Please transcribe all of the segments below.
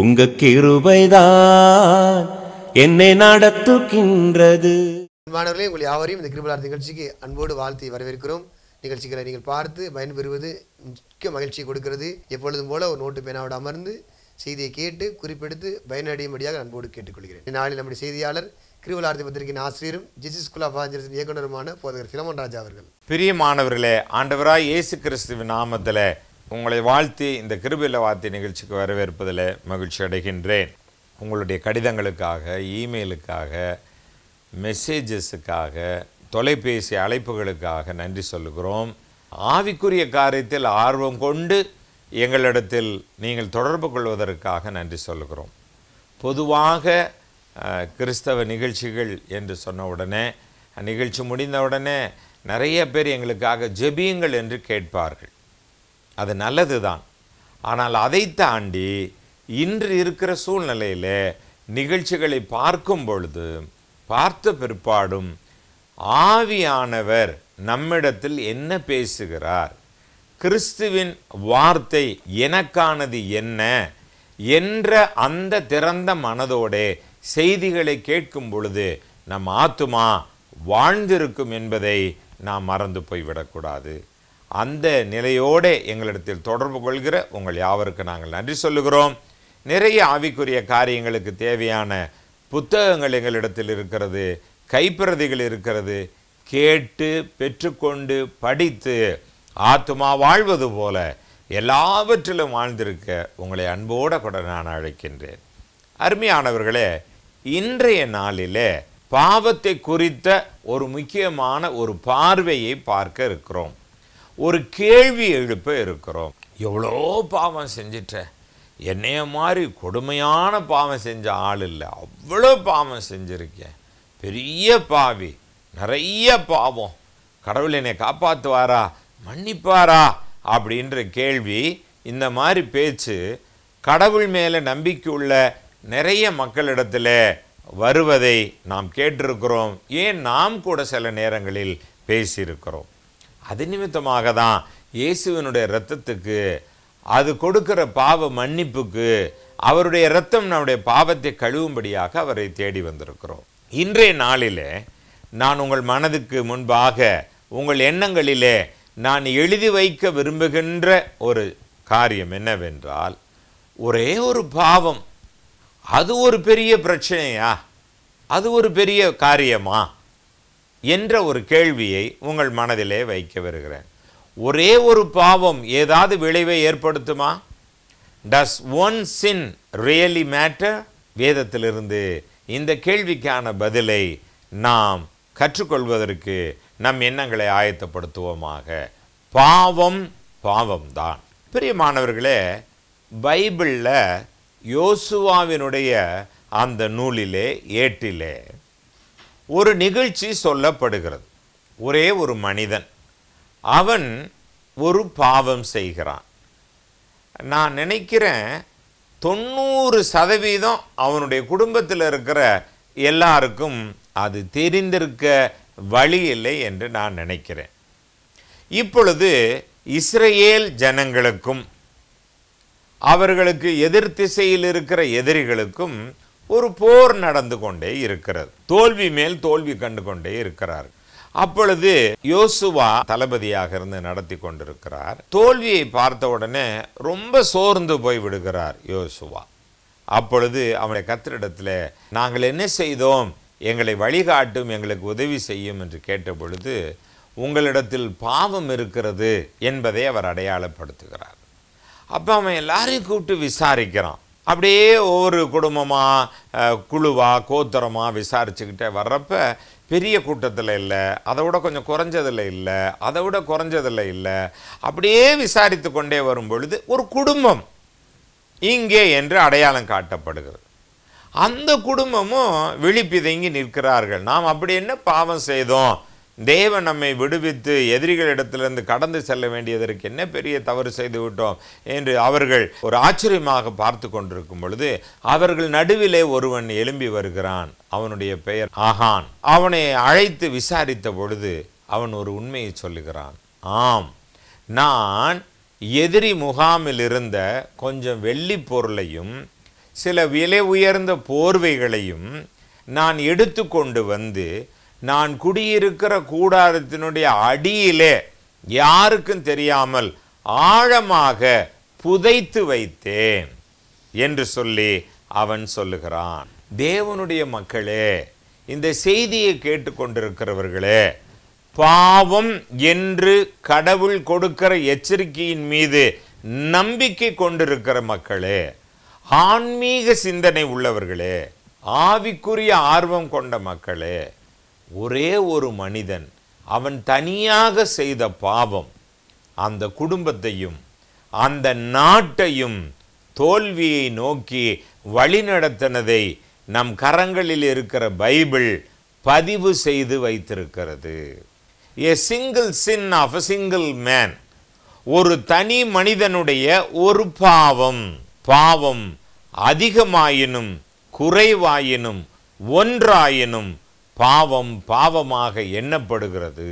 உங்க கிருபைதான் என்னை நடத்துகின்றது மாணவர்களே உங்கள் யாவரையும் இந்த கிருபலார் நிகழ்ச்சிக்கு அன்போடு வாழ்த்தி வரவேற்கிறோம் நிகழ்ச்சிகளை நீங்கள் பார்த்து பயன்பெறுவது முக்கிய மகிழ்ச்சி கொடுக்கிறது எப்பொழுதும் போல ஒரு நோட்டு பேனாவோடு அமர்ந்து செய்தியை கேட்டு குறிப்பெடுத்து பயனடையும்படியாக அன்போடு கேட்டுக்கொள்கிறேன் நாளில் நம்முடைய செய்தியாளர் கிருவலார்த்தி பத்திரிகையின் ஆசிரியரும் ஜிசி ஸ்கூல் ஆஃப் ஆஞ்சர்ஸின் இயக்குநருமான போதகர் சிலமன் ராஜா அவர்கள் பிரிய மாணவர்களே ஆண்டவராய் இயேசு கிறிஸ்துவின் நாமத்தில் உங்களை வாழ்த்தி இந்த கிருபில வார்த்தை நிகழ்ச்சிக்கு வரவேற்பதில் மகிழ்ச்சி அடைகின்றேன் உங்களுடைய கடிதங்களுக்காக இமெயிலுக்காக மெசேஜஸுக்காக தொலைபேசி அழைப்புகளுக்காக நன்றி சொல்லுகிறோம் ஆவிக்குரிய காரியத்தில் ஆர்வம் கொண்டு எங்களிடத்தில் நீங்கள் தொடர்பு கொள்வதற்காக நன்றி சொல்லுகிறோம் பொதுவாக கிறிஸ்தவ நிகழ்ச்சிகள் என்று சொன்ன உடனே நிகழ்ச்சி முடிந்தவுடனே நிறைய பேர் எங்களுக்காக ஜெபியுங்கள் என்று கேட்பார்கள் அது நல்லது தான் ஆனால் அதை தாண்டி இன்று இருக்கிற சூழ்நிலையில் நிகழ்ச்சிகளை பார்க்கும் பொழுது பார்த்த பிற்பாடும் ஆவியானவர் நம்மிடத்தில் என்ன பேசுகிறார் கிறிஸ்துவின் வார்த்தை எனக்கானது என்ன என்ற அந்த திறந்த மனதோடே செய்திகளை கேட்கும் பொழுது நம் ஆத்துமா வாழ்ந்திருக்கும் என்பதை நாம் மறந்து போய்விடக்கூடாது அந்த நிலையோட எங்களிடத்தில் தொடர்பு கொள்கிற உங்கள் யாவருக்கு நாங்கள் நன்றி சொல்லுகிறோம் நிறைய ஆவிக்குரிய காரியங்களுக்கு தேவையான புத்தகங்கள் எங்களிடத்தில் இருக்கிறது கைப்பிரதிகள் இருக்கிறது கேட்டு பெற்றுக்கொண்டு படித்து ஆத்துமா வாழ்வது போல எல்லாவற்றிலும் வாழ்ந்திருக்க உங்களை அன்போடு கூட நான் அழைக்கின்றேன் அருமையானவர்களே இன்றைய நாளிலே பாவத்தை குறித்த ஒரு முக்கியமான ஒரு பார்வையை பார்க்க இருக்கிறோம் ஒரு கேள்வி எழுப்ப இருக்கிறோம் எவ்வளோ பாவம் செஞ்சிட்ட என்னைய மாதிரி கொடுமையான பாவம் செஞ்ச ஆள் இல்லை அவ்வளோ பாவம் செஞ்சுருக்கேன் பெரிய பாவி நிறைய பாவம் கடவுள் என்னை காப்பாற்றுவாரா மன்னிப்பாரா அப்படின்ற கேள்வி இந்த மாதிரி பேச்சு கடவுள் மேலே நம்பிக்கை உள்ள நிறைய மக்களிடத்தில் வருவதை நாம் கேட்டிருக்கிறோம் ஏன் நாம் கூட சில நேரங்களில் பேசியிருக்கிறோம் அது நிமித்தமாக தான் இயேசுவனுடைய இரத்தத்துக்கு அது கொடுக்கிற பாவ மன்னிப்புக்கு அவருடைய இரத்தம் நம்முடைய பாவத்தை கழுவும்படியாக அவரை தேடி வந்திருக்கிறோம் இன்றைய நாளிலே நான் உங்கள் மனதுக்கு முன்பாக உங்கள் எண்ணங்களிலே நான் எழுதி வைக்க விரும்புகின்ற ஒரு காரியம் என்னவென்றால் ஒரே ஒரு பாவம் அது ஒரு பெரிய பிரச்சனையா அது ஒரு பெரிய காரியமா என்ற ஒரு கேள்வியை உங்கள் மனதிலே வைக்க வருகிறேன் ஒரே ஒரு பாவம் ஏதாவது விளைவை ஏற்படுத்துமா does one sin really matter வேதத்திலிருந்து இந்த கேள்விக்கான பதிலை நாம் கற்றுக்கொள்வதற்கு நம் எண்ணங்களை ஆயத்தப்படுத்துவோமாக பாவம் பாவம்தான் பிரியமானவர்களே பைபிளில் யோசுவாவினுடைய அந்த நூலிலே ஏட்டிலே ஒரு நிகழ்ச்சி சொல்லப்படுகிறது ஒரே ஒரு மனிதன் அவன் ஒரு பாவம் செய்கிறான் நான் நினைக்கிறேன் தொண்ணூறு சதவீதம் அவனுடைய குடும்பத்தில் இருக்கிற எல்லாருக்கும் அது தெரிந்திருக்க வழி இல்லை என்று நான் நினைக்கிறேன் இப்பொழுது இஸ்ரேல் ஜனங்களுக்கும் அவர்களுக்கு எதிர் திசையில் இருக்கிற எதிரிகளுக்கும் ஒரு போர் நடந்து கொண்டே இருக்கிறது தோல்வி மேல் தோல்வி கண்டு கொண்டே இருக்கிறார் அப்பொழுது யோசுவா தளபதியாக இருந்து நடத்தி கொண்டிருக்கிறார் தோல்வியை பார்த்த உடனே ரொம்ப சோர்ந்து போய் விடுகிறார் யோசுவா அப்பொழுது அவனுடைய கத்திரிடத்தில் நாங்கள் என்ன செய்தோம் எங்களை வழிகாட்டும் எங்களுக்கு உதவி செய்யும் என்று கேட்ட பொழுது உங்களிடத்தில் பாவம் இருக்கிறது என்பதை அவர் அடையாளப்படுத்துகிறார் அப்போ அவன் எல்லாரையும் கூப்பிட்டு விசாரிக்கிறான் அப்படியே ஒவ்வொரு குடும்பமாக குழுவாக கோத்திரமாக விசாரிச்சுக்கிட்டே வர்றப்ப பெரிய கூட்டத்தில் இல்லை அதை விட கொஞ்சம் குறைஞ்சதில் இல்லை அதை விட குறைஞ்சதில் இல்லை அப்படியே விசாரித்து கொண்டே வரும் பொழுது ஒரு குடும்பம் இங்கே என்று அடையாளம் காட்டப்படுகிறது அந்த குடும்பமும் விழிப்பிதங்கி நிற்கிறார்கள் நாம் அப்படி என்ன பாவம் செய்தோம் தேவன் நம்மை விடுவித்து எதிரிகளிடத்திலிருந்து கடந்து செல்ல வேண்டியதற்கு என்ன பெரிய தவறு செய்து விட்டோம் என்று அவர்கள் ஒரு ஆச்சரியமாக பார்த்து கொண்டிருக்கும் பொழுது அவர்கள் நடுவிலே ஒருவன் எழும்பி வருகிறான் அவனுடைய பெயர் ஆகான் அவனை அழைத்து விசாரித்த பொழுது அவன் ஒரு உண்மையை சொல்லுகிறான் ஆம் நான் எதிரி முகாமில் இருந்த கொஞ்சம் வெள்ளி பொருளையும் சில விலை உயர்ந்த போர்வைகளையும் நான் எடுத்து கொண்டு வந்து நான் குடியிருக்கிற கூடாரத்தினுடைய அடியிலே யாருக்கும் தெரியாமல் ஆழமாக புதைத்து வைத்தேன் என்று சொல்லி அவன் சொல்லுகிறான் தேவனுடைய மக்களே இந்த செய்தியை கேட்டுக்கொண்டிருக்கிறவர்களே பாவம் என்று கடவுள் கொடுக்கிற எச்சரிக்கையின் மீது நம்பிக்கை கொண்டிருக்கிற மக்களே ஆன்மீக சிந்தனை உள்ளவர்களே ஆவிக்குரிய ஆர்வம் கொண்ட மக்களே ஒரே ஒரு மனிதன் அவன் தனியாக செய்த பாவம் அந்த குடும்பத்தையும் அந்த நாட்டையும் தோல்வியை நோக்கி வழிநடத்தினதை நம் கரங்களில் இருக்கிற பைபிள் பதிவு செய்து வைத்திருக்கிறது a single sin of a single man ஒரு தனி மனிதனுடைய ஒரு பாவம் பாவம் அதிகமாயினும் குறைவாயினும் ஒன்றாயினும் பாவம் பாவமாக எண்ணப்படுகிறது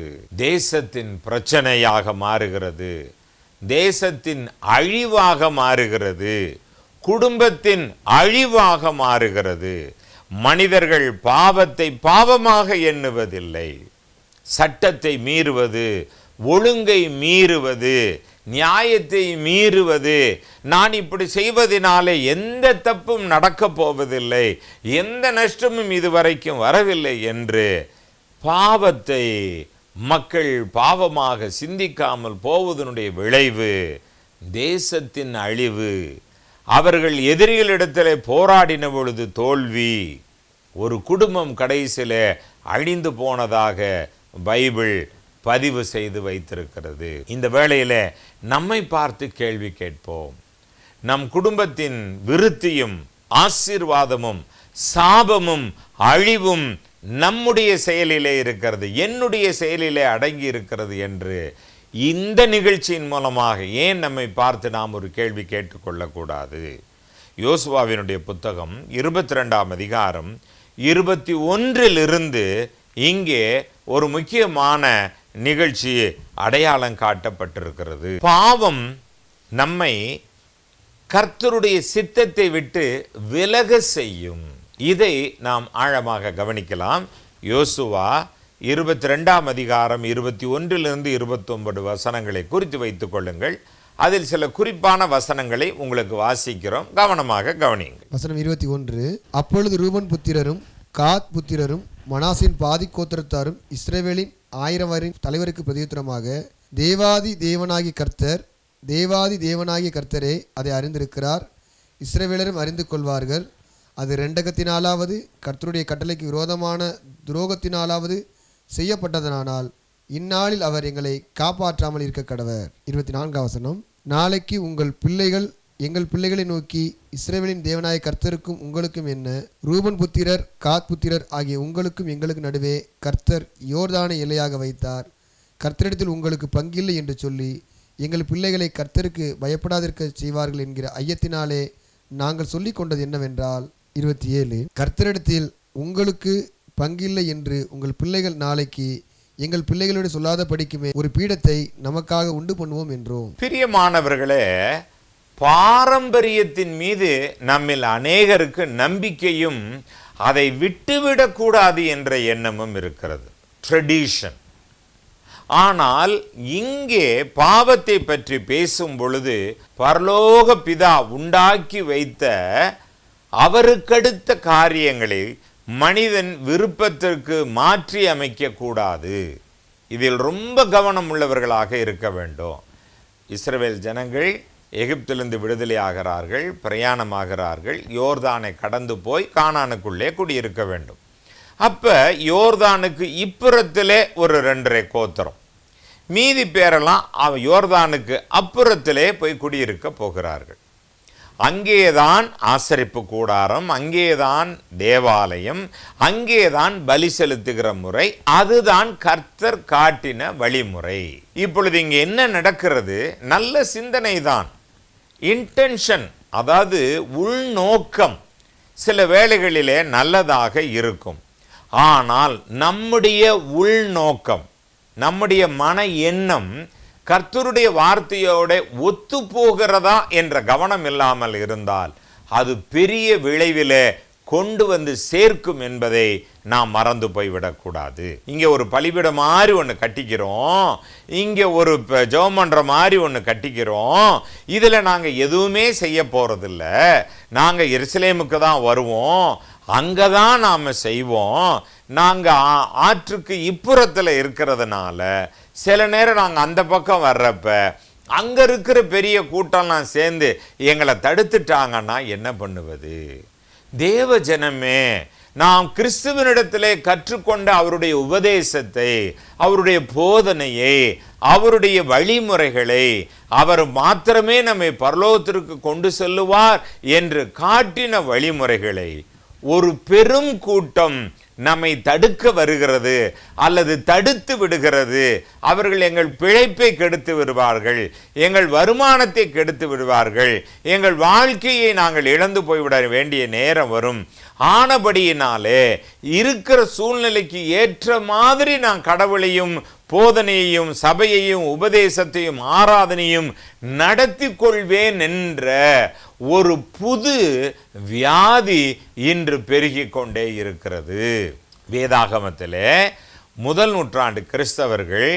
தேசத்தின் பிரச்சனையாக மாறுகிறது தேசத்தின் அழிவாக மாறுகிறது குடும்பத்தின் அழிவாக மாறுகிறது மனிதர்கள் பாவத்தை பாவமாக எண்ணுவதில்லை சட்டத்தை மீறுவது ஒழுங்கை மீறுவது நியாயத்தை மீறுவது நான் இப்படி செய்வதனாலே எந்த தப்பும் நடக்கப் போவதில்லை எந்த நஷ்டமும் இதுவரைக்கும் வரவில்லை என்று பாவத்தை மக்கள் பாவமாக சிந்திக்காமல் போவதனுடைய விளைவு தேசத்தின் அழிவு அவர்கள் எதிரிகளிடத்தில் போராடின பொழுது தோல்வி ஒரு குடும்பம் கடைசியில் அழிந்து போனதாக பைபிள் பதிவு செய்து வைத்திருக்கிறது இந்த வேளையில் நம்மை பார்த்து கேள்வி கேட்போம் நம் குடும்பத்தின் விருத்தியும் ஆசீர்வாதமும் சாபமும் அழிவும் நம்முடைய செயலிலே இருக்கிறது என்னுடைய செயலிலே அடங்கி இருக்கிறது என்று இந்த நிகழ்ச்சியின் மூலமாக ஏன் நம்மை பார்த்து நாம் ஒரு கேள்வி கேட்டுக்கொள்ளக்கூடாது யோசுவாவினுடைய புத்தகம் இருபத்தி ரெண்டாம் அதிகாரம் இருபத்தி ஒன்றிலிருந்து இங்கே ஒரு முக்கியமான நிகழ்ச்சி அடையாளம் காட்டப்பட்டிருக்கிறது பாவம் நம்மை கர்த்தருடைய சித்தத்தை விட்டு விலக செய்யும் இதை நாம் ஆழமாக கவனிக்கலாம் யோசுவா இருபத்தி ரெண்டாம் அதிகாரம் இருபத்தி ஒன்றிலிருந்து இருபத்தொன்பது வசனங்களை குறித்து வைத்துக் கொள்ளுங்கள் அதில் சில குறிப்பான வசனங்களை உங்களுக்கு வாசிக்கிறோம் கவனமாக கவனியுங்கள் வசனம் இருபத்தி ஒன்று அப்பொழுது ரூபன் புத்திரரும் காத் புத்திரரும் மனாசின் பாதி கோத்திரத்தாரும் இஸ்ரேவேலின் ஆயிரம் வரின் தலைவருக்கு பிரதியுத்தரமாக தேவாதி தேவனாகி கர்த்தர் தேவாதி தேவனாகிய கர்த்தரே அதை அறிந்திருக்கிறார் இஸ்ரேவேலரும் அறிந்து கொள்வார்கள் அது ரெண்டகத்தினாலாவது கர்த்தருடைய கட்டளைக்கு விரோதமான துரோகத்தினாலாவது செய்யப்பட்டதனானால் இந்நாளில் அவர் எங்களை காப்பாற்றாமல் இருக்க கடவர் இருபத்தி நான்காம் வசனம் நாளைக்கு உங்கள் பிள்ளைகள் எங்கள் பிள்ளைகளை நோக்கி இஸ்ரேவேலின் தேவனாய கர்த்தருக்கும் உங்களுக்கும் என்ன ரூபன் புத்திரர் காத் புத்திரர் ஆகிய உங்களுக்கும் எங்களுக்கு நடுவே கர்த்தர் யோர்தான எல்லையாக வைத்தார் கர்த்தரிடத்தில் உங்களுக்கு பங்கில்லை என்று சொல்லி எங்கள் பிள்ளைகளை கர்த்தருக்கு பயப்படாதிருக்க செய்வார்கள் என்கிற ஐயத்தினாலே நாங்கள் சொல்லி கொண்டது என்னவென்றால் இருபத்தி ஏழு கர்த்தரிடத்தில் உங்களுக்கு பங்கில்லை என்று உங்கள் பிள்ளைகள் நாளைக்கு எங்கள் பிள்ளைகளோடு சொல்லாத படிக்குமே ஒரு பீடத்தை நமக்காக உண்டு பண்ணுவோம் என்றோம் பிரியமானவர்களே பாரம்பரியத்தின் மீது நம்மில் அநேகருக்கு நம்பிக்கையும் அதை விட்டுவிடக்கூடாது என்ற எண்ணமும் இருக்கிறது ட்ரெடிஷன் ஆனால் இங்கே பாவத்தை பற்றி பேசும் பொழுது பரலோக பிதா உண்டாக்கி வைத்த அவருக்கடுத்த காரியங்களை மனிதன் விருப்பத்திற்கு மாற்றி அமைக்கக்கூடாது இதில் ரொம்ப கவனம் உள்ளவர்களாக இருக்க வேண்டும் இஸ்ரேல் ஜனங்கள் எகிப்திலிருந்து விடுதலை ஆகிறார்கள் பிரயாணமாகிறார்கள் யோர்தானை கடந்து போய் கானானுக்குள்ளே குடியிருக்க வேண்டும் அப்போ யோர்தானுக்கு இப்புறத்திலே ஒரு ரெண்டரை கோத்திரம் மீதி பேரெல்லாம் அவன் யோர்தானுக்கு அப்புறத்திலே போய் குடியிருக்க போகிறார்கள் அங்கேதான் ஆசரிப்பு கூடாரம் அங்கேதான் தேவாலயம் அங்கேதான் பலி செலுத்துகிற முறை அதுதான் கர்த்தர் காட்டின வழிமுறை இப்பொழுது இங்கே என்ன நடக்கிறது நல்ல சிந்தனை தான் இன்டென்ஷன் அதாவது உள்நோக்கம் சில வேலைகளிலே நல்லதாக இருக்கும் ஆனால் நம்முடைய உள்நோக்கம் நம்முடைய மன எண்ணம் கர்த்தருடைய வார்த்தையோட ஒத்து போகிறதா என்ற கவனம் இல்லாமல் இருந்தால் அது பெரிய விளைவில் கொண்டு வந்து சேர்க்கும் என்பதை நாம் மறந்து போய்விடக்கூடாது இங்கே ஒரு பலிபிட மாதிரி ஒன்று கட்டிக்கிறோம் இங்கே ஒரு ஜெபம் பண்ணுற மாதிரி ஒன்று கட்டிக்கிறோம் இதில் நாங்கள் எதுவுமே செய்ய போகிறதில்ல நாங்கள் எருசலேமுக்கு தான் வருவோம் அங்கே தான் நாம் செய்வோம் நாங்கள் ஆற்றுக்கு இப்புறத்தில் இருக்கிறதுனால சில நேரம் நாங்கள் அந்த பக்கம் வர்றப்ப அங்கே இருக்கிற பெரிய கூட்டம்லாம் சேர்ந்து எங்களை தடுத்துட்டாங்கன்னா என்ன பண்ணுவது தேவ ஜனமே நாம் கிறிஸ்துவனிடத்திலே கற்றுக்கொண்ட அவருடைய உபதேசத்தை அவருடைய போதனையை அவருடைய வழிமுறைகளை அவர் மாத்திரமே நம்மை பரலோகத்திற்கு கொண்டு செல்லுவார் என்று காட்டின வழிமுறைகளை ஒரு பெரும் கூட்டம் நம்மை தடுக்க வருகிறது அல்லது தடுத்து விடுகிறது அவர்கள் எங்கள் பிழைப்பை கெடுத்து விடுவார்கள் எங்கள் வருமானத்தை கெடுத்து விடுவார்கள் எங்கள் வாழ்க்கையை நாங்கள் இழந்து போய்விட வேண்டிய நேரம் வரும் ஆனபடியினாலே இருக்கிற சூழ்நிலைக்கு ஏற்ற மாதிரி நான் கடவுளையும் போதனையையும் சபையையும் உபதேசத்தையும் ஆராதனையும் நடத்தி கொள்வேன் என்ற ஒரு புது வியாதி இன்று பெருகி கொண்டே இருக்கிறது வேதாகமத்திலே முதல் நூற்றாண்டு கிறிஸ்தவர்கள்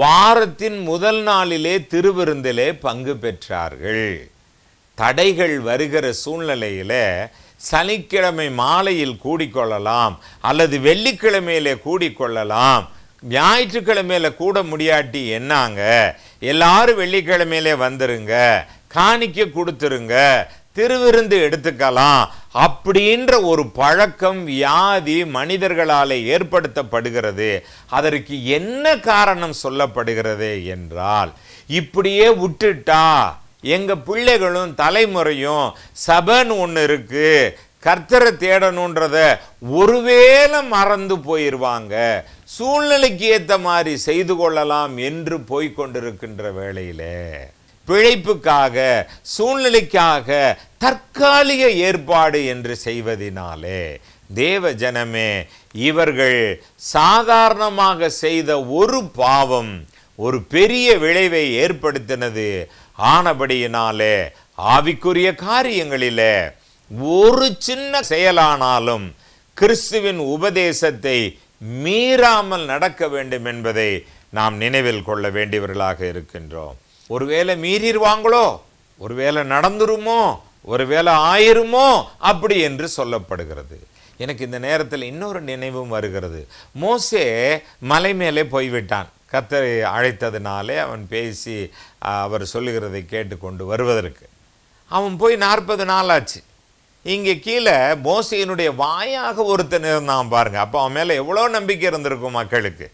வாரத்தின் முதல் நாளிலே திருவிருந்திலே பங்கு பெற்றார்கள் தடைகள் வருகிற சூழ்நிலையில் சனிக்கிழமை மாலையில் கூடிக்கொள்ளலாம் அல்லது வெள்ளிக்கிழமையிலே கூடிக்கொள்ளலாம் ஞாயிற்றுக்கிழமையில் கூட முடியாட்டி என்னாங்க எல்லாரும் வெள்ளிக்கிழமையிலே வந்துருங்க காணிக்க கொடுத்துருங்க திருவிருந்து எடுத்துக்கலாம் அப்படின்ற ஒரு பழக்கம் வியாதி மனிதர்களால் ஏற்படுத்தப்படுகிறது அதற்கு என்ன காரணம் சொல்லப்படுகிறது என்றால் இப்படியே விட்டுட்டா எங்கள் பிள்ளைகளும் தலைமுறையும் சபன் ஒன்று இருக்குது கர்த்தரை தேடணுன்றத ஒருவேளை மறந்து போயிடுவாங்க சூழ்நிலைக்கு ஏற்ற மாதிரி செய்து கொள்ளலாம் என்று போய்கொண்டிருக்கின்ற வேளையிலே பிழைப்புக்காக சூழ்நிலைக்காக தற்காலிக ஏற்பாடு என்று செய்வதினாலே தேவ ஜனமே இவர்கள் சாதாரணமாக செய்த ஒரு பாவம் ஒரு பெரிய விளைவை ஏற்படுத்தினது ஆனபடியினாலே ஆவிக்குரிய காரியங்களில் ஒரு சின்ன செயலானாலும் கிறிஸ்துவின் உபதேசத்தை மீறாமல் நடக்க வேண்டும் என்பதை நாம் நினைவில் கொள்ள வேண்டியவர்களாக இருக்கின்றோம் ஒருவேளை மீறிடுவாங்களோ ஒருவேளை நடந்துருமோ ஒருவேளை ஆயிருமோ அப்படி என்று சொல்லப்படுகிறது எனக்கு இந்த நேரத்தில் இன்னொரு நினைவும் வருகிறது மோசே மலை மேலே போய்விட்டான் கத்தரை அழைத்ததுனாலே அவன் பேசி அவர் சொல்லுகிறதை கேட்டுக்கொண்டு வருவதற்கு அவன் போய் நாற்பது நாள் ஆச்சு இங்கே கீழே மோசையினுடைய வாயாக ஒருத்தன் இருந்தான் பாருங்கள் அப்போ அவன் மேலே எவ்வளோ நம்பிக்கை இருந்திருக்கும் மக்களுக்கு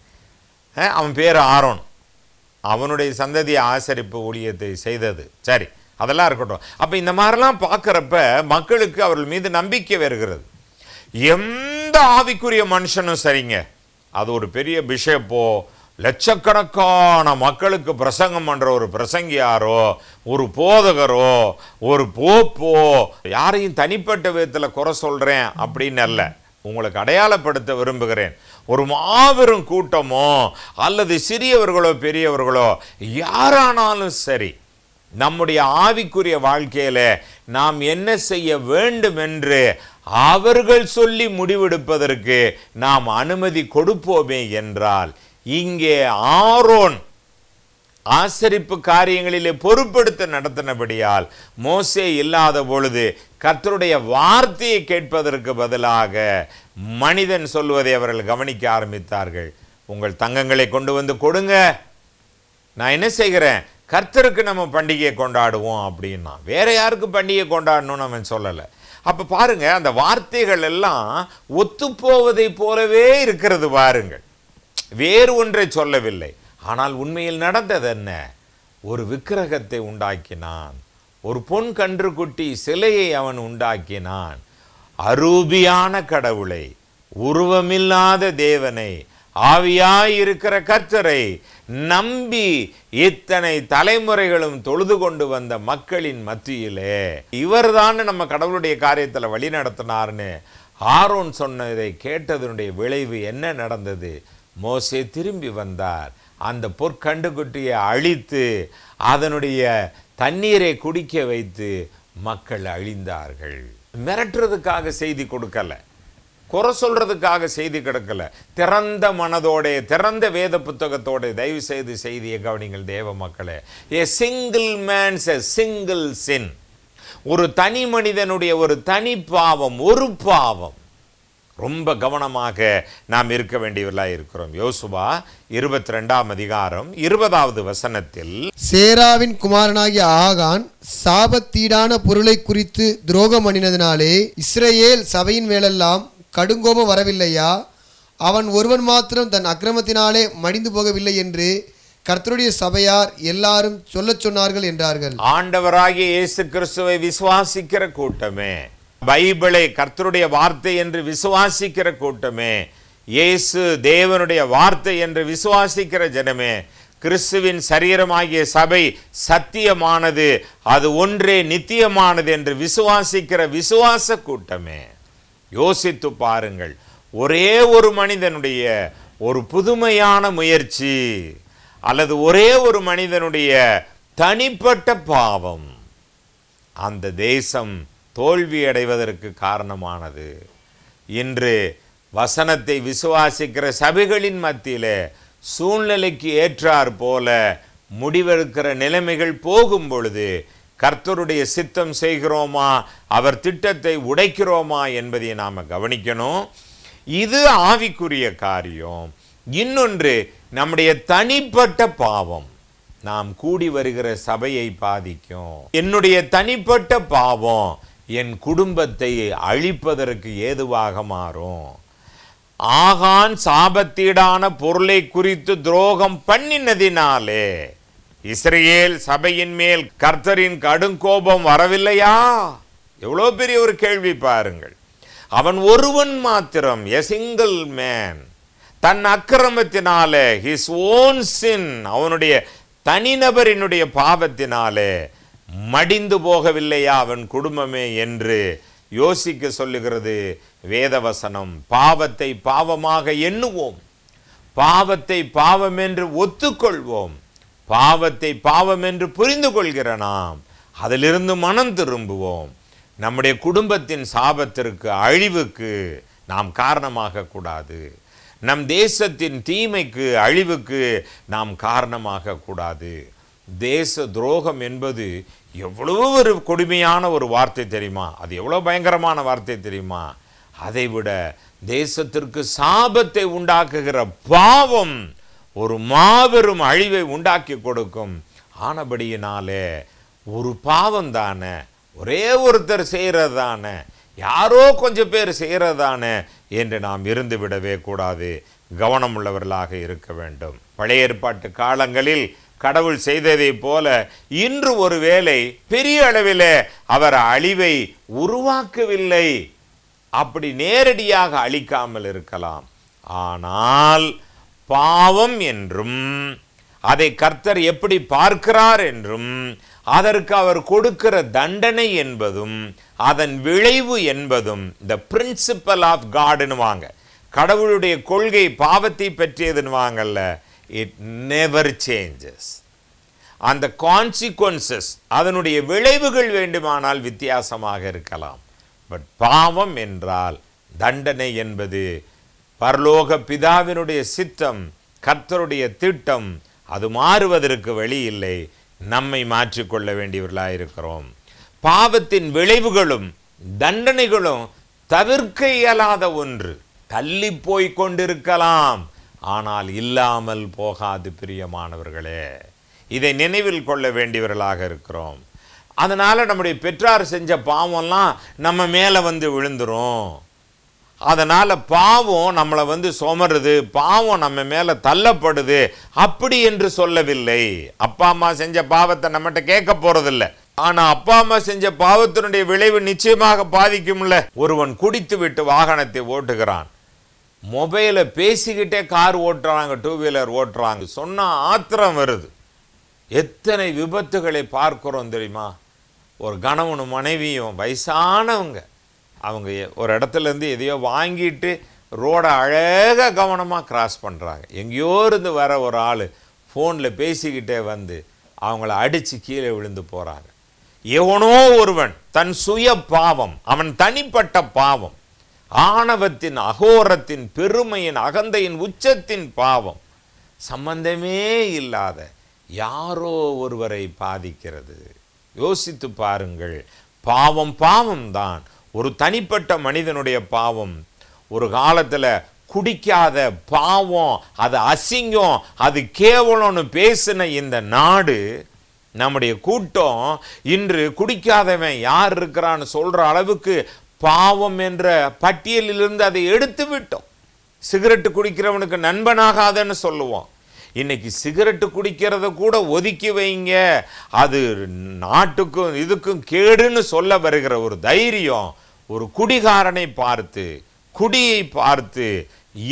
அவன் பேர் ஆரோன் அவனுடைய சந்ததி ஆசரிப்பு ஊழியத்தை செய்தது சரி அதெல்லாம் இருக்கட்டும் அப்போ இந்த மாதிரிலாம் பார்க்குறப்ப மக்களுக்கு அவர்கள் மீது நம்பிக்கை வருகிறது எந்த ஆவிக்குரிய மனுஷனும் சரிங்க அது ஒரு பெரிய பிஷப்போ லட்சக்கணக்கான மக்களுக்கு பிரசங்கம் பண்ணுற ஒரு பிரசங்கியாரோ ஒரு போதகரோ ஒரு போப்போ யாரையும் தனிப்பட்ட விதத்தில் குறை சொல்கிறேன் அப்படின்னு அல்ல உங்களுக்கு அடையாளப்படுத்த விரும்புகிறேன் ஒரு மாபெரும் கூட்டமோ அல்லது சிறியவர்களோ பெரியவர்களோ யாரானாலும் சரி நம்முடைய ஆவிக்குரிய வாழ்க்கையில் நாம் என்ன செய்ய வேண்டும் என்று அவர்கள் சொல்லி முடிவெடுப்பதற்கு நாம் அனுமதி கொடுப்போமே என்றால் இங்கே ஆரோன் ஆசரிப்பு காரியங்களிலே பொறுப்படுத்த நடத்தினபடியால் மோசே இல்லாத பொழுது கர்த்தருடைய வார்த்தையை கேட்பதற்கு பதிலாக மனிதன் சொல்வதை அவர்கள் கவனிக்க ஆரம்பித்தார்கள் உங்கள் தங்கங்களை கொண்டு வந்து கொடுங்க நான் என்ன செய்கிறேன் கர்த்தருக்கு நம்ம பண்டிகையை கொண்டாடுவோம் அப்படின்னா வேறு யாருக்கு பண்டிகை கொண்டாடணும்னு அவன் சொல்லலை அப்போ பாருங்கள் அந்த வார்த்தைகள் எல்லாம் ஒத்துப்போவதை போலவே இருக்கிறது பாருங்கள் வேறு ஒன்றை சொல்லவில்லை ஆனால் உண்மையில் நடந்தது என்ன ஒரு விக்கிரகத்தை உண்டாக்கினான் ஒரு பொன் கன்று குட்டி சிலையை அவன் உண்டாக்கினான் அரூபியான கடவுளை உருவமில்லாத தேவனை ஆவியாயிருக்கிற கர்த்தரை நம்பி இத்தனை தலைமுறைகளும் தொழுது கொண்டு வந்த மக்களின் மத்தியிலே இவர் தான் நம்ம கடவுளுடைய காரியத்தில் வழி நடத்தினார்னு ஆரோன் சொன்னதை கேட்டதனுடைய விளைவு என்ன நடந்தது மோசே திரும்பி வந்தார் அந்த பொற்கண்டுக்குட்டியை அழித்து அதனுடைய தண்ணீரை குடிக்க வைத்து மக்கள் அழிந்தார்கள் மிரட்டுறதுக்காக செய்தி கொடுக்கலை குறை சொல்கிறதுக்காக செய்தி கிடக்கல திறந்த மனதோடைய திறந்த வேத புத்தகத்தோட தயவு செய்து செய்தியை கவனிங்கள் தேவ மக்களே a single man's a single sin ஒரு தனி மனிதனுடைய ஒரு தனி பாவம் ஒரு பாவம் ரொம்ப கவனமாக நாம் இருக்க வேண்டியவர்களாக இருக்கிறோம் யோசுவா இருபத்தி ரெண்டாம் அதிகாரம் இருபதாவது வசனத்தில் சேராவின் குமாரனாகிய ஆகான் சாபத்தீடான பொருளை குறித்து துரோகம் அணினதினாலே இஸ்ரேல் சபையின் மேலெல்லாம் கடுங்கோபம் வரவில்லையா அவன் ஒருவன் மாத்திரம் தன் அக்கிரமத்தினாலே மடிந்து போகவில்லை என்று கர்த்தருடைய சபையார் எல்லாரும் சொல்லச் சொன்னார்கள் என்றார்கள் ஆண்டவராகிய இயேசு கிறிஸ்துவை விசுவாசிக்கிற கூட்டமே பைபிளை கர்த்தருடைய வார்த்தை என்று விசுவாசிக்கிற கூட்டமே இயேசு தேவனுடைய வார்த்தை என்று விசுவாசிக்கிற ஜனமே கிறிஸ்துவின் சரீரமாகிய சபை சத்தியமானது அது ஒன்றே நித்தியமானது என்று விசுவாசிக்கிற விசுவாச கூட்டமே யோசித்து பாருங்கள் ஒரே ஒரு மனிதனுடைய ஒரு புதுமையான முயற்சி அல்லது ஒரே ஒரு மனிதனுடைய தனிப்பட்ட பாவம் அந்த தேசம் தோல்வி அடைவதற்கு காரணமானது இன்று வசனத்தை விசுவாசிக்கிற சபைகளின் மத்தியிலே சூழ்நிலைக்கு ஏற்றார் போல முடிவெடுக்கிற நிலைமைகள் போகும் பொழுது கர்த்தருடைய சித்தம் செய்கிறோமா அவர் திட்டத்தை உடைக்கிறோமா என்பதை நாம் கவனிக்கணும் இது ஆவிக்குரிய காரியம் இன்னொன்று நம்முடைய தனிப்பட்ட பாவம் நாம் கூடி வருகிற சபையை பாதிக்கும் என்னுடைய தனிப்பட்ட பாவம் என் குடும்பத்தை அழிப்பதற்கு ஏதுவாக மாறும் ஆகான் சாபத்தீடான பொருளை குறித்து துரோகம் பண்ணினதினாலே இஸ்ரேல் சபையின் மேல் கர்த்தரின் கடும் கோபம் வரவில்லையா எவ்வளோ பெரிய ஒரு கேள்வி பாருங்கள் அவன் ஒருவன் மாத்திரம் எ சிங்கிள் மேன் தன் அக்கிரமத்தினாலே ஹிஸ் ஓன் சின் அவனுடைய தனிநபரினுடைய பாவத்தினாலே மடிந்து போகவில்லையா அவன் குடும்பமே என்று யோசிக்க சொல்லுகிறது வேதவசனம் பாவத்தை பாவமாக எண்ணுவோம் பாவத்தை பாவம் என்று ஒத்துக்கொள்வோம் பாவத்தை பாவம் என்று புரிந்து கொள்கிற நாம் அதிலிருந்து மனம் திரும்புவோம் நம்முடைய குடும்பத்தின் சாபத்திற்கு அழிவுக்கு நாம் காரணமாக கூடாது நம் தேசத்தின் தீமைக்கு அழிவுக்கு நாம் காரணமாக கூடாது தேச துரோகம் என்பது எவ்வளவு ஒரு கொடுமையான ஒரு வார்த்தை தெரியுமா அது எவ்வளோ பயங்கரமான வார்த்தை தெரியுமா அதைவிட தேசத்திற்கு சாபத்தை உண்டாக்குகிற பாவம் ஒரு மாபெரும் அழிவை உண்டாக்கி கொடுக்கும் ஆனபடியினாலே ஒரு பாவம் தானே ஒரே ஒருத்தர் செய்கிறது தானே யாரோ கொஞ்சம் பேர் செய்கிறது தானே என்று நாம் இருந்து விடவே கூடாது கவனமுள்ளவர்களாக இருக்க வேண்டும் பழைய ஏற்பாட்டு காலங்களில் கடவுள் செய்ததை போல இன்று ஒருவேளை பெரிய அளவில் அவர் அழிவை உருவாக்கவில்லை அப்படி நேரடியாக அழிக்காமல் இருக்கலாம் ஆனால் பாவம் என்றும் அதை கர்த்தர் எப்படி பார்க்கிறார் என்றும் அதற்கு அவர் கொடுக்கிற தண்டனை என்பதும் அதன் விளைவு என்பதும் த பிரின்சிபல் ஆஃப் காடுன்னு வாங்க கடவுளுடைய கொள்கை பாவத்தை பற்றியதுன்னு வாங்கல்ல இட் நெவர் சேஞ்சஸ் அந்த கான்சிக்வன்சஸ் அதனுடைய விளைவுகள் வேண்டுமானால் வித்தியாசமாக இருக்கலாம் பட் பாவம் என்றால் தண்டனை என்பது பரலோக பிதாவினுடைய சித்தம் கர்த்தருடைய திட்டம் அது மாறுவதற்கு வழி இல்லை நம்மை மாற்றிக்கொள்ள வேண்டியவர்களாக இருக்கிறோம் பாவத்தின் விளைவுகளும் தண்டனைகளும் தவிர்க்க இயலாத ஒன்று தள்ளி போய் கொண்டிருக்கலாம் ஆனால் இல்லாமல் போகாது பிரியமானவர்களே இதை நினைவில் கொள்ள வேண்டியவர்களாக இருக்கிறோம் அதனால் நம்முடைய பெற்றார் செஞ்ச பாவம்லாம் நம்ம மேலே வந்து விழுந்துரும் அதனால் பாவம் நம்மளை வந்து சுமருது பாவம் நம்ம மேலே தள்ளப்படுது அப்படி என்று சொல்லவில்லை அப்பா அம்மா செஞ்ச பாவத்தை நம்மகிட்ட கேட்க போகிறதில்ல ஆனால் அப்பா அம்மா செஞ்ச பாவத்தினுடைய விளைவு நிச்சயமாக பாதிக்கும்ல ஒருவன் குடித்து விட்டு வாகனத்தை ஓட்டுகிறான் மொபைல பேசிக்கிட்டே கார் ஓட்டுறாங்க டூ வீலர் ஓட்டுறாங்க சொன்னால் ஆத்திரம் வருது எத்தனை விபத்துகளை பார்க்குறோம் தெரியுமா ஒரு கணவனும் மனைவியும் வயசானவங்க அவங்க ஒரு இடத்துலேருந்து எதையோ வாங்கிட்டு ரோடை அழகாக கவனமாக கிராஸ் பண்ணுறாங்க எங்கேயோ இருந்து வர ஒரு ஆள் ஃபோனில் பேசிக்கிட்டே வந்து அவங்கள அடித்து கீழே விழுந்து போகிறாங்க எவனோ ஒருவன் தன் சுய பாவம் அவன் தனிப்பட்ட பாவம் ஆணவத்தின் அகோரத்தின் பெருமையின் அகந்தையின் உச்சத்தின் பாவம் சம்பந்தமே இல்லாத யாரோ ஒருவரை பாதிக்கிறது யோசித்து பாருங்கள் பாவம் பாவம்தான் ஒரு தனிப்பட்ட மனிதனுடைய பாவம் ஒரு காலத்தில் குடிக்காத பாவம் அது அசிங்கம் அது கேவலம்னு பேசின இந்த நாடு நம்முடைய கூட்டம் இன்று குடிக்காதவன் யார் இருக்கிறான்னு சொல்கிற அளவுக்கு பாவம் என்ற பட்டியலிலிருந்து அதை எடுத்து விட்டோம் சிகரெட்டு குடிக்கிறவனுக்கு நண்பனாகாதன்னு சொல்லுவோம் இன்னைக்கு சிகரெட்டு குடிக்கிறத கூட ஒதுக்கி வைங்க அது நாட்டுக்கும் இதுக்கும் கேடுன்னு சொல்ல வருகிற ஒரு தைரியம் ஒரு குடிகாரனை பார்த்து குடியை பார்த்து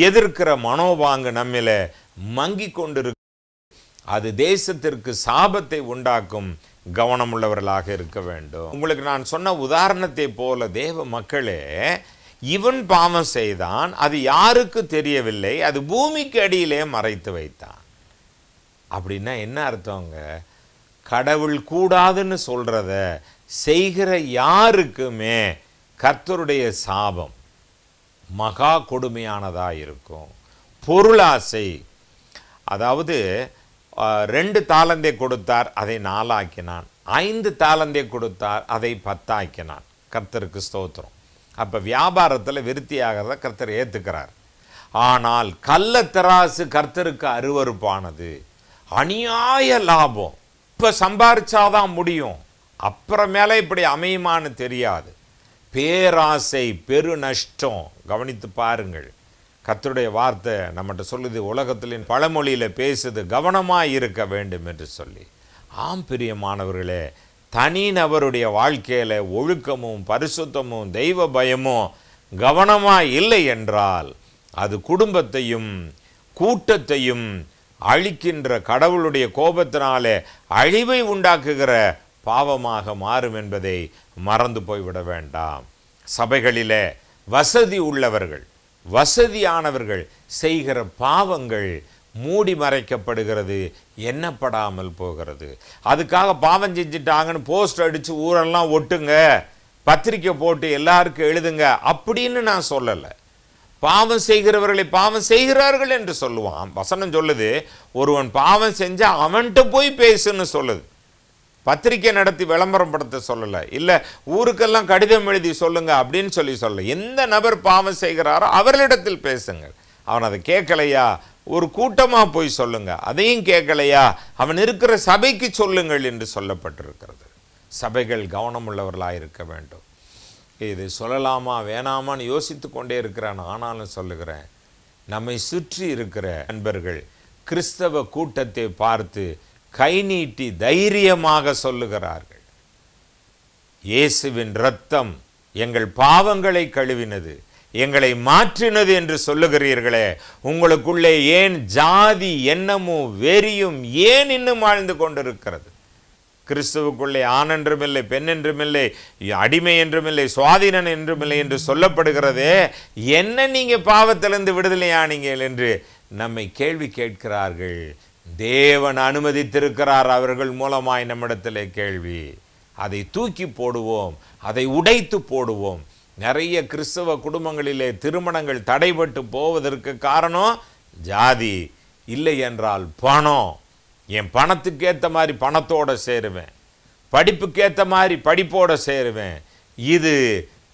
எதிர்க்கிற மனோபாங்கு நம்மில மங்கி கொண்டிருக்கு அது தேசத்திற்கு சாபத்தை உண்டாக்கும் கவனமுள்ளவர்களாக இருக்க வேண்டும் உங்களுக்கு நான் சொன்ன உதாரணத்தை போல தேவ மக்களே இவன் பாவம் செய்தான் அது யாருக்கு தெரியவில்லை அது பூமிக்கு அடியிலே மறைத்து வைத்தான் அப்படின்னா என்ன அர்த்தங்க கடவுள் கூடாதுன்னு சொல்கிறத செய்கிற யாருக்குமே கர்த்தருடைய சாபம் மகா கொடுமையானதாக இருக்கும் பொருளாசை அதாவது ரெண்டு தாளந்தை கொடுத்தார் அதை நாலாக்கினான் ஐந்து தாளந்தை கொடுத்தார் அதை பத்தாக்கினான் கர்த்தருக்கு ஸ்தோத்திரம் அப்போ வியாபாரத்தில் விருத்தியாகிறத கர்த்தர் ஏற்றுக்கிறார் ஆனால் கள்ள கர்த்தருக்கு அருவறுப்பானது அநியாய லாபம் இப்போ சம்பாரிச்சாதான் முடியும் மேலே இப்படி அமையுமான்னு தெரியாது பேராசை பெரு நஷ்டம் கவனித்து பாருங்கள் கத்தருடைய வார்த்தை நம்மகிட்ட சொல்லுது உலகத்திலின் பழமொழியில் பேசுது கவனமாக இருக்க வேண்டும் என்று சொல்லி ஆம் பிரியமானவர்களே தனி நபருடைய வாழ்க்கையில் ஒழுக்கமும் பரிசுத்தமும் தெய்வ பயமும் கவனமாக இல்லை என்றால் அது குடும்பத்தையும் கூட்டத்தையும் அழிக்கின்ற கடவுளுடைய கோபத்தினாலே அழிவை உண்டாக்குகிற பாவமாக மாறும் என்பதை மறந்து போய்விட வேண்டாம் சபைகளிலே வசதி உள்ளவர்கள் வசதியானவர்கள் செய்கிற பாவங்கள் மூடி மறைக்கப்படுகிறது எண்ணப்படாமல் போகிறது அதுக்காக பாவம் செஞ்சுட்டாங்கன்னு போஸ்ட் அடித்து ஊரெல்லாம் ஒட்டுங்க பத்திரிக்கை போட்டு எல்லாருக்கும் எழுதுங்க அப்படின்னு நான் சொல்லலை பாவம் செய்கிறவர்களை பாவம் செய்கிறார்கள் என்று சொல்லுவான் வசனம் சொல்லுது ஒருவன் பாவம் செஞ்சால் அவன்கிட்ட போய் பேசுன்னு சொல்லுது பத்திரிக்கை நடத்தி விளம்பரம் படுத்த சொல்லலை இல்லை ஊருக்கெல்லாம் கடிதம் எழுதி சொல்லுங்கள் அப்படின்னு சொல்லி சொல்லலை எந்த நபர் பாவம் செய்கிறாரோ அவர்களிடத்தில் பேசுங்கள் அவன் அதை கேட்கலையா ஒரு கூட்டமாக போய் சொல்லுங்க அதையும் கேட்கலையா அவன் இருக்கிற சபைக்கு சொல்லுங்கள் என்று சொல்லப்பட்டிருக்கிறது சபைகள் கவனமுள்ளவர்களாக இருக்க வேண்டும் இது சொல்லலாமா வேணாமான்னு யோசித்து கொண்டே இருக்கிறான் ஆனாலும் சொல்லுகிறேன் நம்மை சுற்றி இருக்கிற நண்பர்கள் கிறிஸ்தவ கூட்டத்தை பார்த்து கை நீட்டி தைரியமாக சொல்லுகிறார்கள் இயேசுவின் ரத்தம் எங்கள் பாவங்களை கழுவினது எங்களை மாற்றினது என்று சொல்லுகிறீர்களே உங்களுக்குள்ளே ஏன் ஜாதி எண்ணமும் வெறியும் ஏன் இன்னும் வாழ்ந்து கொண்டிருக்கிறது கிறிஸ்துவுக்குள்ளே ஆண் இல்லை பெண் என்றுமில்லை அடிமை என்றுமில்லை சுவாதீனன் என்றுமில்லை என்று சொல்லப்படுகிறதே என்ன நீங்கள் பாவத்திலிருந்து விடுதலையானீங்கள் என்று நம்மை கேள்வி கேட்கிறார்கள் தேவன் அனுமதித்திருக்கிறார் அவர்கள் மூலமாய் நம்மிடத்தில் கேள்வி அதை தூக்கி போடுவோம் அதை உடைத்து போடுவோம் நிறைய கிறிஸ்தவ குடும்பங்களிலே திருமணங்கள் தடைபட்டு போவதற்கு காரணம் ஜாதி இல்லை என்றால் பணம் என் பணத்துக்கேற்ற மாதிரி பணத்தோடு சேருவேன் படிப்புக்கேற்ற மாதிரி படிப்போடு சேருவேன் இது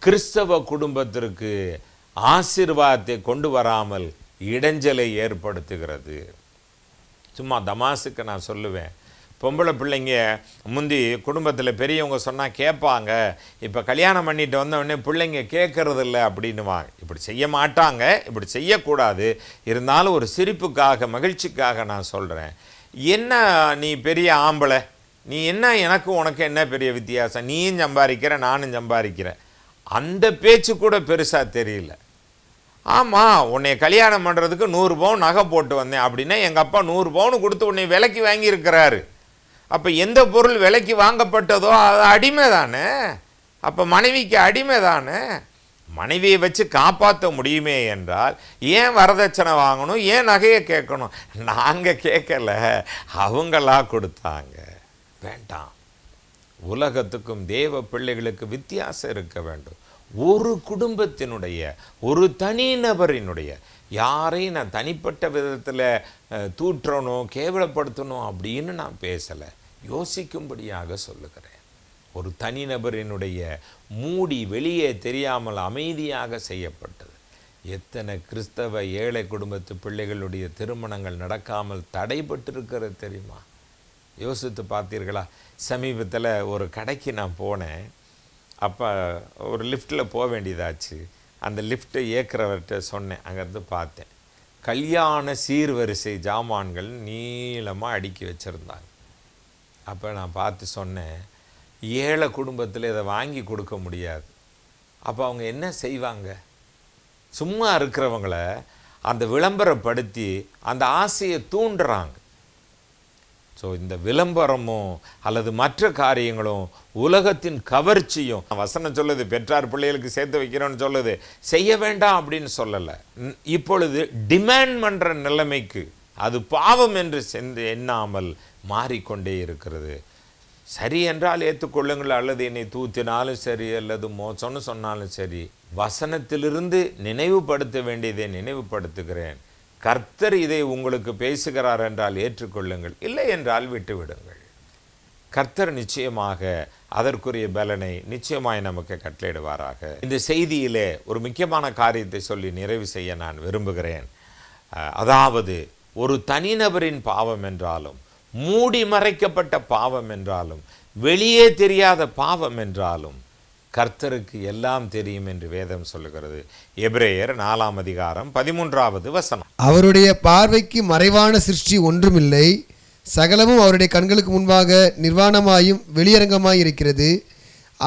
கிறிஸ்தவ குடும்பத்திற்கு ஆசிர்வாதத்தை கொண்டு வராமல் இடைஞ்சலை ஏற்படுத்துகிறது சும்மா தமாசுக்கு நான் சொல்லுவேன் பொம்பளை பிள்ளைங்க முந்தி குடும்பத்தில் பெரியவங்க சொன்னால் கேட்பாங்க இப்போ கல்யாணம் பண்ணிட்டு வந்தவொடனே பிள்ளைங்க கேட்கறது இல்லை அப்படின்னுவாங்க இப்படி செய்ய மாட்டாங்க இப்படி செய்யக்கூடாது இருந்தாலும் ஒரு சிரிப்புக்காக மகிழ்ச்சிக்காக நான் சொல்கிறேன் என்ன நீ பெரிய ஆம்பளை நீ என்ன எனக்கு உனக்கு என்ன பெரிய வித்தியாசம் நீயும் சம்பாதிக்கிற நானும் சம்பாதிக்கிறேன் அந்த பேச்சு கூட பெருசாக தெரியல ஆமாம் உன்னை கல்யாணம் பண்ணுறதுக்கு நூறு பவுன் நகை போட்டு வந்தேன் அப்படின்னா எங்கள் அப்பா நூறு பவுன் கொடுத்து உன்னை விலைக்கு வாங்கியிருக்கிறாரு அப்போ எந்த பொருள் விலைக்கு வாங்கப்பட்டதோ அது அடிமை தானே அப்போ மனைவிக்கு அடிமை தானே மனைவியை வச்சு காப்பாற்ற முடியுமே என்றால் ஏன் வரதட்சணை வாங்கணும் ஏன் நகையை கேட்கணும் நாங்கள் கேட்கல அவங்களா கொடுத்தாங்க வேண்டாம் உலகத்துக்கும் தேவ பிள்ளைகளுக்கு வித்தியாசம் இருக்க வேண்டும் ஒரு குடும்பத்தினுடைய ஒரு தனி நபரினுடைய யாரையும் நான் தனிப்பட்ட விதத்தில் தூற்றணும் கேவலப்படுத்தணும் அப்படின்னு நான் பேசலை யோசிக்கும்படியாக சொல்லுகிறேன் ஒரு தனிநபரினுடைய மூடி வெளியே தெரியாமல் அமைதியாக செய்யப்பட்டது எத்தனை கிறிஸ்தவ ஏழை குடும்பத்து பிள்ளைகளுடைய திருமணங்கள் நடக்காமல் தடைபட்டிருக்கிறது தெரியுமா யோசித்து பார்த்தீர்களா சமீபத்தில் ஒரு கடைக்கு நான் போனேன் அப்போ ஒரு லிஃப்ட்டில் போக வேண்டியதாச்சு அந்த லிஃப்ட்டை ஏற்கிறவர்கிட்ட சொன்னேன் அங்கேருந்து பார்த்தேன் கல்யாண சீர்வரிசை ஜாமான்கள் நீளமாக அடுக்கி வச்சுருந்தாங்க அப்போ நான் பார்த்து சொன்னேன் ஏழை குடும்பத்தில் இதை வாங்கி கொடுக்க முடியாது அப்போ அவங்க என்ன செய்வாங்க சும்மா இருக்கிறவங்கள அந்த விளம்பரப்படுத்தி அந்த ஆசையை தூண்டுறாங்க ஸோ இந்த விளம்பரமும் அல்லது மற்ற காரியங்களும் உலகத்தின் கவர்ச்சியும் வசனம் சொல்லுது பெற்றார் பிள்ளைகளுக்கு சேர்த்து வைக்கிறோன்னு சொல்லுது செய்ய வேண்டாம் அப்படின்னு சொல்லலை இப்பொழுது டிமாண்ட் பண்ணுற நிலைமைக்கு அது பாவம் என்று சென்று எண்ணாமல் மாறிக்கொண்டே இருக்கிறது சரி என்றால் ஏற்றுக்கொள்ளுங்கள் அல்லது என்னை தூத்தினாலும் சரி அல்லது மோசம்னு சொன்னாலும் சரி வசனத்திலிருந்து நினைவுபடுத்த வேண்டியதை நினைவுபடுத்துகிறேன் கர்த்தர் இதை உங்களுக்கு பேசுகிறார் என்றால் ஏற்றுக்கொள்ளுங்கள் இல்லை என்றால் விட்டுவிடுங்கள் கர்த்தர் நிச்சயமாக அதற்குரிய பலனை நிச்சயமாய் நமக்கு கட்டளையிடுவாராக இந்த செய்தியிலே ஒரு முக்கியமான காரியத்தை சொல்லி நிறைவு செய்ய நான் விரும்புகிறேன் அதாவது ஒரு தனிநபரின் பாவம் என்றாலும் மூடி மறைக்கப்பட்ட பாவம் என்றாலும் வெளியே தெரியாத பாவம் என்றாலும் கர்த்தருக்கு எல்லாம் தெரியும் என்று வேதம் சொல்லுகிறது எபிரேயர் நாலாம் அதிகாரம் பதிமூன்றாவது வசனம் அவருடைய பார்வைக்கு மறைவான சிருஷ்டி ஒன்றுமில்லை சகலமும் அவருடைய கண்களுக்கு முன்பாக நிர்வாணமாயும் வெளியரங்கமாய் இருக்கிறது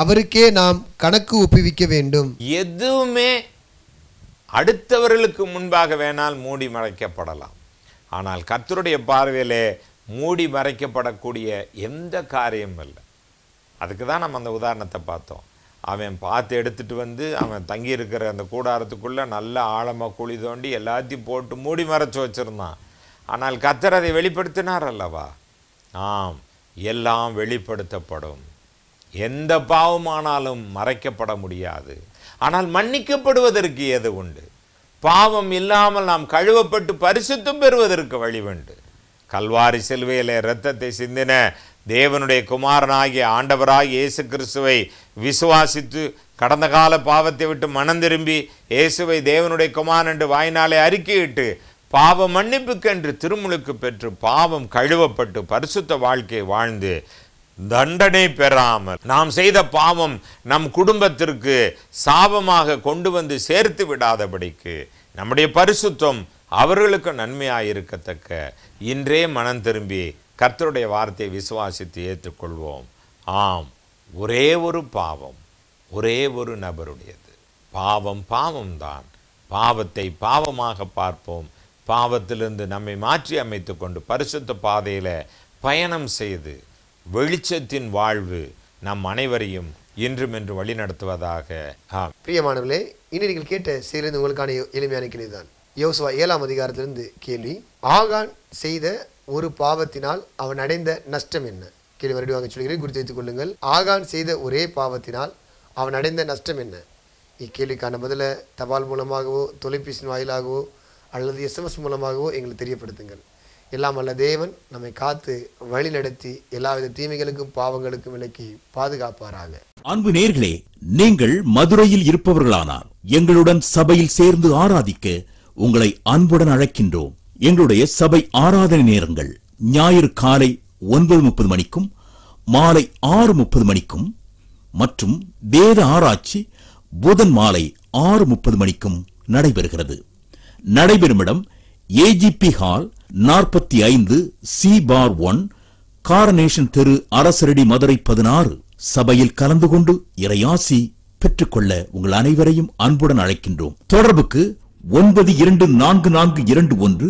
அவருக்கே நாம் கணக்கு ஒப்புவிக்க வேண்டும் எதுவுமே அடுத்தவர்களுக்கு முன்பாக வேணால் மூடி மறைக்கப்படலாம் ஆனால் கர்த்தருடைய பார்வையிலே மூடி மறைக்கப்படக்கூடிய எந்த காரியமும் இல்லை அதுக்கு தான் நம்ம அந்த உதாரணத்தை பார்த்தோம் அவன் பார்த்து எடுத்துகிட்டு வந்து அவன் தங்கியிருக்கிற அந்த கூடாரத்துக்குள்ளே நல்ல ஆழமாக குழி தோண்டி எல்லாத்தையும் போட்டு மூடி மறைச்சி வச்சுருந்தான் ஆனால் கத்தர் அதை வெளிப்படுத்தினார் அல்லவா ஆம் எல்லாம் வெளிப்படுத்தப்படும் எந்த பாவமானாலும் மறைக்கப்பட முடியாது ஆனால் மன்னிக்கப்படுவதற்கு எது உண்டு பாவம் இல்லாமல் நாம் கழுவப்பட்டு பரிசுத்தம் பெறுவதற்கு வழிவுண்டு கல்வாரி சிலுவையில் இரத்தத்தை சிந்தின தேவனுடைய குமாரனாகிய ஆண்டவராகிய இயேசு கிறிஸ்துவை விசுவாசித்து கடந்த கால பாவத்தை விட்டு மனம் திரும்பி இயேசுவை தேவனுடைய குமாரன் என்று வாய்நாளை அறிக்கையிட்டு பாவ மன்னிப்புக்கென்று திருமுழுக்கு பெற்று பாவம் கழுவப்பட்டு பரிசுத்த வாழ்க்கையை வாழ்ந்து தண்டனை பெறாமல் நாம் செய்த பாவம் நம் குடும்பத்திற்கு சாபமாக கொண்டு வந்து சேர்த்து விடாதபடிக்கு நம்முடைய பரிசுத்தம் அவர்களுக்கு நன்மையாயிருக்கத்தக்க இன்றே மனம் திரும்பி கர்த்தருடைய வார்த்தையை விசுவாசித்து ஏற்றுக்கொள்வோம் ஆம் ஒரே ஒரு பாவம் ஒரே ஒரு நபருடையது பாவம் பாவம்தான் பாவத்தை பாவமாக பார்ப்போம் பாவத்திலிருந்து நம்மை மாற்றி அமைத்து கொண்டு பரிசுத்த பாதையில் பயணம் செய்து வெளிச்சத்தின் வாழ்வு நம் அனைவரையும் இன்றும் என்று நடத்துவதாக பிரியமானவர்களே இனி நீங்கள் கேட்ட செயலிருந்து உங்களுக்கான எளிமையான கேள்விதான் யோசுவா ஏழாம் அதிகாரத்திலிருந்து கேள்வி ஆகான் செய்த ஒரு பாவத்தினால் அவன் அடைந்த நஷ்டம் என்ன கீழே மறுபடியும் வாங்க சொல்கிறேன் குறித்து வைத்துக் கொள்ளுங்கள் ஆகான் செய்த ஒரே பாவத்தினால் அவன் அடைந்த நஷ்டம் என்ன இக்கேள்விக்கான பதில தபால் மூலமாகவோ தொலைபேசி வாயிலாகவோ அல்லது எஸ்எம்எஸ் மூலமாகவோ எங்களை தெரியப்படுத்துங்கள் எல்லாம் அல்ல தேவன் நம்மை காத்து வழி நடத்தி எல்லாவித தீமைகளுக்கும் பாவங்களுக்கும் விலக்கி பாதுகாப்பாராக அன்பு நேர்களே நீங்கள் மதுரையில் இருப்பவர்களானால் எங்களுடன் சபையில் சேர்ந்து ஆராதிக்க உங்களை அன்புடன் அழைக்கின்றோம் எங்களுடைய சபை ஆராதனை நேரங்கள் ஞாயிறு காலை ஒன்பது முப்பது மணிக்கும் மாலை ஆறு முப்பது மணிக்கும் மற்றும் வேத ஆராய்ச்சி புதன் மாலை ஆறு முப்பது மணிக்கும் நடைபெறுகிறது நடைபெறும் இடம் ஏஜிபி ஹால் நாற்பத்தி ஐந்து சி பார் ஒன் காரநேஷன் தெரு அரசரடி மதுரை பதினாறு சபையில் கலந்து கொண்டு இறையாசி பெற்றுக்கொள்ள உங்கள் அனைவரையும் அன்புடன் அழைக்கின்றோம் தொடர்புக்கு ஒன்பது இரண்டு நான்கு நான்கு இரண்டு ஒன்று